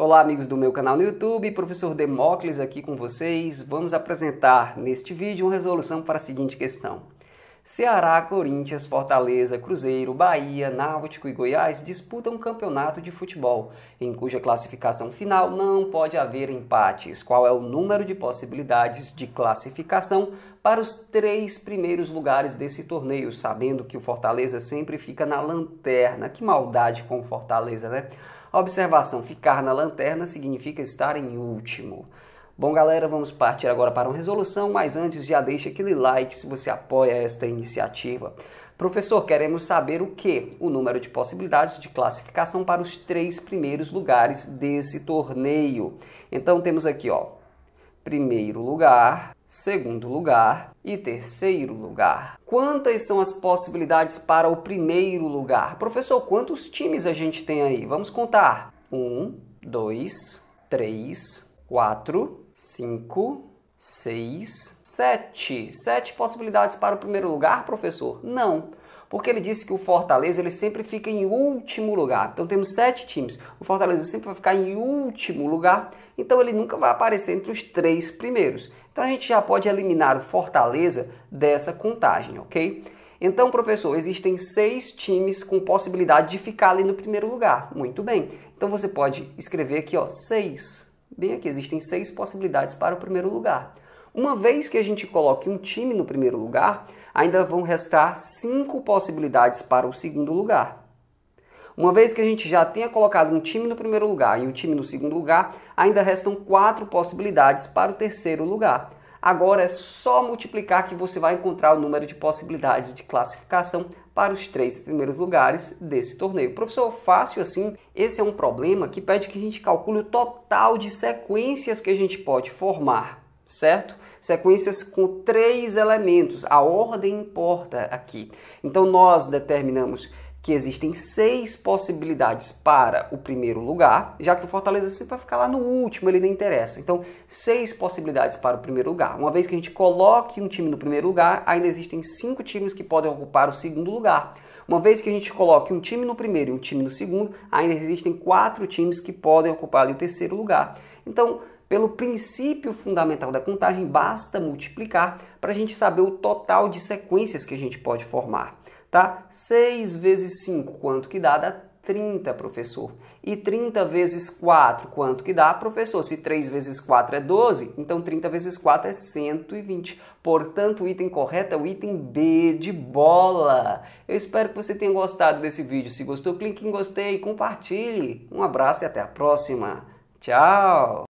Olá, amigos do meu canal no YouTube, professor Demócles aqui com vocês. Vamos apresentar neste vídeo uma resolução para a seguinte questão. Ceará, Corinthians, Fortaleza, Cruzeiro, Bahia, Náutico e Goiás disputam um campeonato de futebol, em cuja classificação final não pode haver empates. Qual é o número de possibilidades de classificação para os três primeiros lugares desse torneio, sabendo que o Fortaleza sempre fica na lanterna? Que maldade com o Fortaleza, né? observação: ficar na lanterna significa estar em último. Bom, galera, vamos partir agora para uma resolução, mas antes já deixa aquele like se você apoia esta iniciativa. Professor, queremos saber o que? O número de possibilidades de classificação para os três primeiros lugares desse torneio. Então temos aqui, ó, primeiro lugar, segundo lugar e terceiro lugar. Quantas são as possibilidades para o primeiro lugar? Professor, quantos times a gente tem aí? Vamos contar. Um, dois, três, quatro, 5, 6, 7. 7 possibilidades para o primeiro lugar, professor? Não. Porque ele disse que o Fortaleza ele sempre fica em último lugar. Então temos sete times. O Fortaleza sempre vai ficar em último lugar, então ele nunca vai aparecer entre os três primeiros. Então a gente já pode eliminar o Fortaleza dessa contagem, ok? Então, professor, existem seis times com possibilidade de ficar ali no primeiro lugar. Muito bem. Então você pode escrever aqui, ó, seis bem aqui, existem seis possibilidades para o primeiro lugar. Uma vez que a gente coloque um time no primeiro lugar, ainda vão restar cinco possibilidades para o segundo lugar. Uma vez que a gente já tenha colocado um time no primeiro lugar e um time no segundo lugar, ainda restam quatro possibilidades para o terceiro lugar. Agora é só multiplicar que você vai encontrar o número de possibilidades de classificação para os três primeiros lugares desse torneio. Professor, fácil assim? Esse é um problema que pede que a gente calcule o total de sequências que a gente pode formar, certo? Sequências com três elementos, a ordem importa aqui. Então nós determinamos que existem seis possibilidades para o primeiro lugar, já que o Fortaleza sempre vai ficar lá no último, ele não interessa. Então, seis possibilidades para o primeiro lugar. Uma vez que a gente coloque um time no primeiro lugar, ainda existem cinco times que podem ocupar o segundo lugar. Uma vez que a gente coloque um time no primeiro e um time no segundo, ainda existem quatro times que podem ocupar o terceiro lugar. Então, pelo princípio fundamental da contagem, basta multiplicar para a gente saber o total de sequências que a gente pode formar tá? 6 vezes 5, quanto que dá? Dá 30, professor. E 30 vezes 4, quanto que dá? Professor, se 3 vezes 4 é 12, então 30 vezes 4 é 120. Portanto, o item correto é o item B de bola. Eu espero que você tenha gostado desse vídeo. Se gostou, clique em gostei, compartilhe. Um abraço e até a próxima. Tchau!